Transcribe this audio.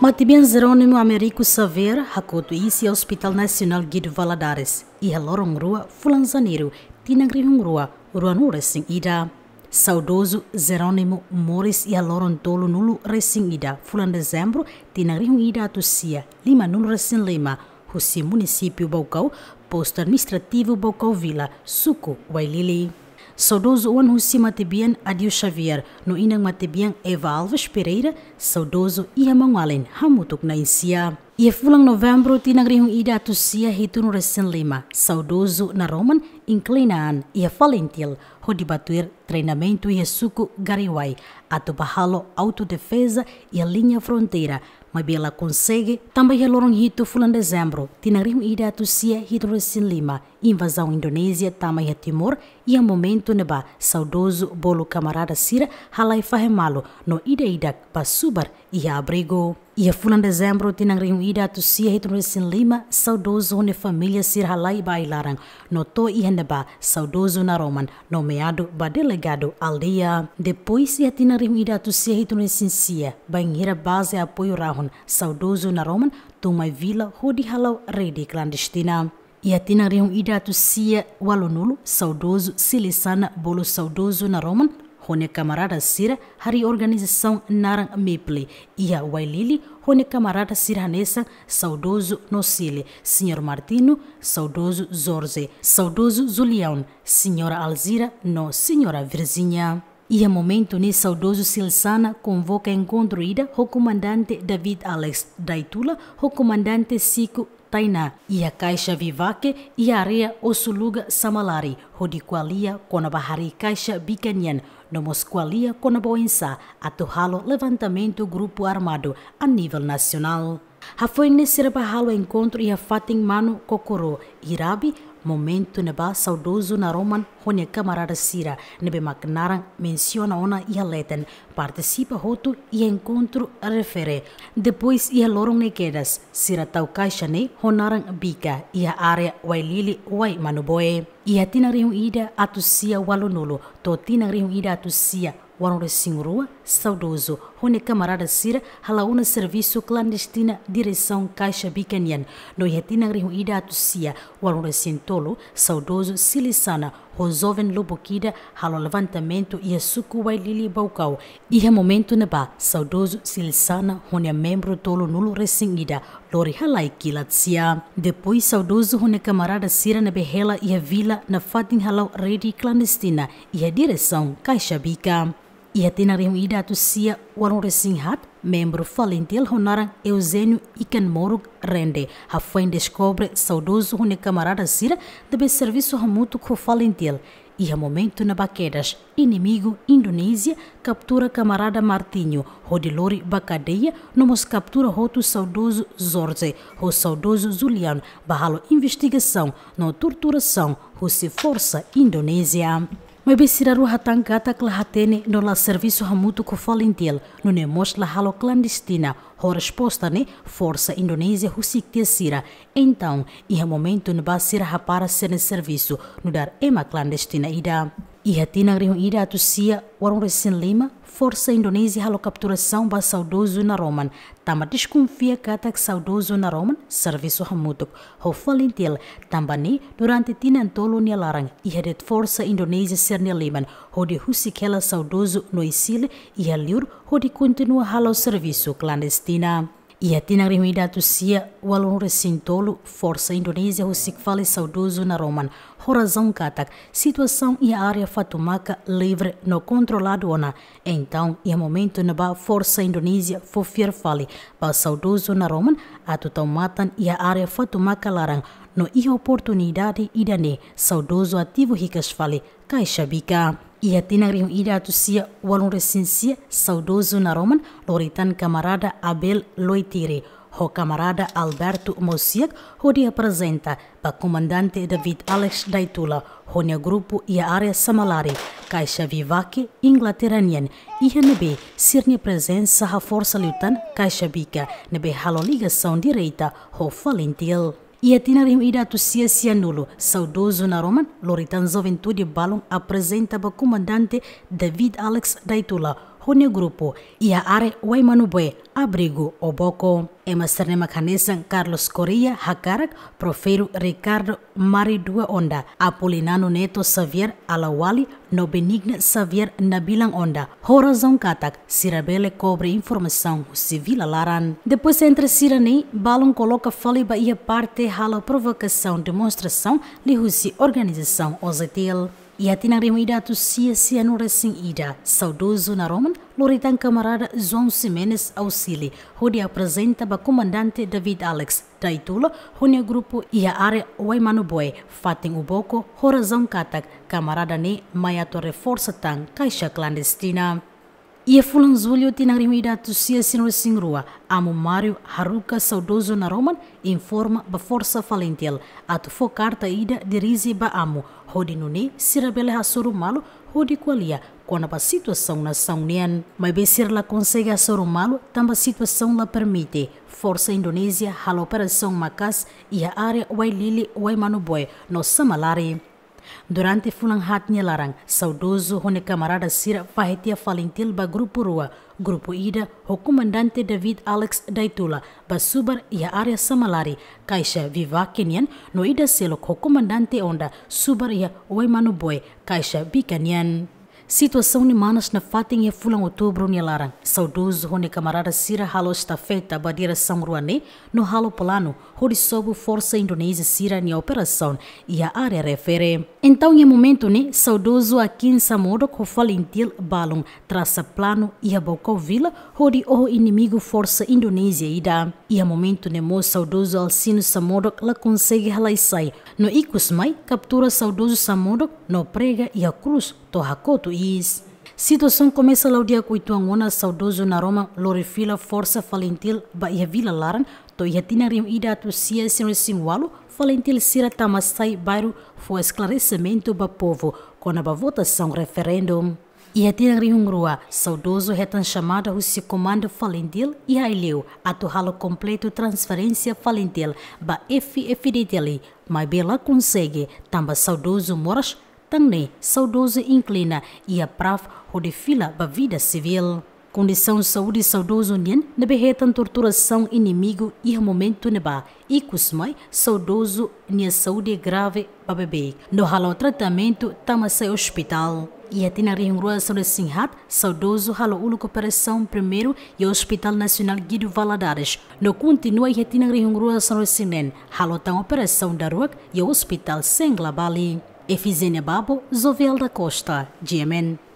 Matibian Jerônimo Américo Saver, Hakoto Isi Hospital Nacional Guido Valadares e Halorong Rua, Fulanzaneiro, Tinangrinung Rua, Ruanu Racing Ida. Saudoso Jerônimo Morris e Halorong Tolo Nulo Racing Ida, Fulan Dezembro, Tinangrinung Ida Atusia, Lima Nulo Racing Lima, Rossi Município Balcão, Posto Administrativo Balcão Vila, Suco, Wailili. Saudoso Juan José Matibian Adio Xavier, no Inang Matibian Eva Alves Pereira, saudoso ia Allen, hamutuk na insia. Ia fulang novembro tinagrihong ida tusia hitun resen lima, saudoso na Roman inclinaan ia falentil, ho dibatuir treinamento ia suku gariwai, adobarrá Bahalo autodefesa e a linha fronteira. mas ela consegue também a Loronhito fulan dezembro, Tinarim ida Tussia Hidrosin Lima, invasão Indonésia também a Timor e a momento neba saudoso bolo camarada Sira Halai Fahemalo no ida ida Pasubar e a abrigo. E a fulan dezembro Tinarim ida Tussia Hidrosin Lima, saudoso onde família Sir Halai Bailarang, notou e neba saudoso na Roman, nomeado ba delegado aldeia. Depois e a Tinarim rimidatusihitunensinsia banheira base apoio rahun saudoso na roman tumai vila rodihalau rede clandestina e atina rehum idatusia walonulu saudoso silisana bolo saudoso na roman hone camarada sira hari organização narang meple ia wailili hone camarada sira hanesa saudoso nocile senhor martino saudoso jorge saudoso Zulian, senhora alzira no senhora virginia e a é momento ni saudoso Silsana convoca encontro ida o comandante David Alex Daitula, o comandante Sico Tainá e a Caixa Vivaque e a Areia Osuluga Samalari, o de Rodikualia Konabahari Caixa bicanian no Bicanyan, Nomosqualia Konaboensa, atorralo levantamento grupo armado a nível nacional. Rafael Nesserabahalo encontro e a Fatim Mano Kokoro, Irabi, momento ne ba saudoso na roman hone camarada sira ne be magnara menciona ona ia leten, participa hotu e encontro refere. Depois ia lorong ne quedas, sira tau caixa ne honarang bica, ia area wai lili wai manuboe. Ia tina ida atusia walonolo, to tina ida atusia wanore singrua, Saudoso, Rune camarada Sira halauna serviço clandestina direção Caixa Bicanian, no retina rio ida atusia, aluno sentolo, saudoso silisana, o jovem loboquida halo levantamento e a suco wailili baucau, e momento neba, saudoso silisana, rune membro tolo nulo recém lori halai kilatsia. Depois, saudoso rune camarada Sira na berrela e a vila na fatin halau rede clandestina e a direção Caixa Bica. Ia tinarim ida tu sia o resing hat, membro falentil honarang Eusênio Ikenmorug Rende. Rafael descobre saudoso hune camarada sira de serviço remoto com falentil. E a momento na baquedas, inimigo Indonésia captura camarada Martinho, Rodilori Bacadeia, nomos captura roto saudoso Zorze, o saudoso Zuliano, barralo investigação, na torturação, se força Indonésia mebesiraru hatang gatak lahatene no la serviço hamutu ko falintiel no ne mos la halo clandestina horas resposta ne força indonésia husiktia sira então e momento ne basira rapara sene serviço no dar ema clandestina ida Ihatina rihon ida atusia warung resin lima, Força Indonésia halo capturação ba saudoso na Roman. Tamba desconfia kata que saudoso na Roman, serviço hamutuk. Hofalintil, tamba ni durante tina antolo ni larang. Ihadet Força Indonésia ser ni liman. Hodi husikela saudoso no isile, ihaliur, de continua halo serviço clandestina. Ia tina rimida tu o walon recintolo Força Indonésia o Fale Saudoso na Roman. Horazão Katak, situação e a área Fatumaca livre no controlado ona. Então, e a momento na ba Força Indonésia Fofier Fale, ba Saudoso na Roman, a tutão matan e a área Fatumaca larang. No e oportunidade idane, Saudoso ativo Ricas Fale, Caixa Bica. ihatinagrium idatusia walunresinsia saudozo na roman loritan camarada abel loitire ho camarada alberto mosiak ho dia apresenta ba comandante david alex daitula ho ne grupo ia area samalari caixa vivaki inglateranian ia nebe sirne presença ha força lutan caixa bica nebe haloliga direita ho falintil Ia tinerim ida tu sia sia sau dozu na Roman, loritanzo ventude balon prezenta ba comandante David Alex Daitula, hune grupo ia are waimanubue abrigo oboko ema sarnema khanesan carlos Coria hakarak profeiro ricardo maridua onda apolinano neto xavier alawali no benigna xavier nabilang onda horazão katak sirabele cobre informação civil alaran depois entre sirani balon coloca faliba a parte hala provocação demonstração lihusi organização ozetil ia tina rimu ida tu sia sia nu resing ida sau dozu na roman loritan camarada João Simenes Auxili hodi apresenta ba comandante David Alex daitula honia grupo ia are oi manu boy fating uboko horazão katak camarada ne maiato reforça tang caixa clandestina a fulanzulho tinha remidato sia sinro singrua, amo Mário Haruka saudoso na Roman, informa ba força falentel, atu carta ida dirize ba amo, hodi nune, sirabele hasoro malo, hodi qualia, quando a situação na saunian, mas bem se ela consegue soro malo, tamba situação la permite. Força Indonésia, a operação Macas e a área Wailili Waimanuboy, no Samalari. Durante Fulanhat Nilarang, saudoso Rony Camarada Cira Farretia Falentilba Grupo Rua, Grupo Ida, o comandante David Alex Daitula, Basubar e a área Samalari, Kaisha Viva Kenyan, no Ida Selok, o Onda, Subar e a Oemano Boy, Kaisha Bikanian. Situação de manas na fatem e fulam outubro nilaram. Saudoso Rony Camarada Sira halo está feita a direção no halo plano onde sob força indonésia Sira na operação e a área refere. Então em momento né, saudoso a em Samodo com falentil balum traça plano e a Bocau Vila, onde o inimigo força indonésia ida. E a momento né, mo saudoso Alcino Samodo la consegue e sai. No mai captura saudoso Samodo no prega e a cruz tohakoto is. Situação começa lá o dia o ona saudoso na Roma lorifila força falentil ba ia vila laran to ia tinariam ida tu sia sing Simualo, falentil sira tamasai bairro foi esclarecimento ba povo quando a votação referendum. Ia tinha riungrua, saudoso retan chamada seu Comando Falentil e Haileu, halo completo transferência Falentil, ba FFDTL, mas bela consegue, tamba saudoso moras Tangne, saudoso inclina e ia prav rodefila ba vida civil. Condição de saúde saudoso nien ne berretan torturação inimigo e momento neba. E cusmai saudoso nia saúde grave ba bebê. No halo tratamento tama se hospital. E atina rua de Sinhat, saudoso halo ulo operação primeiro e Hospital Nacional Guido Valadares. No continua e atina rua de Sinen, halo tão operação da rua e Hospital Senglabali. Efisenia Babo, Zovel da Costa, GMN.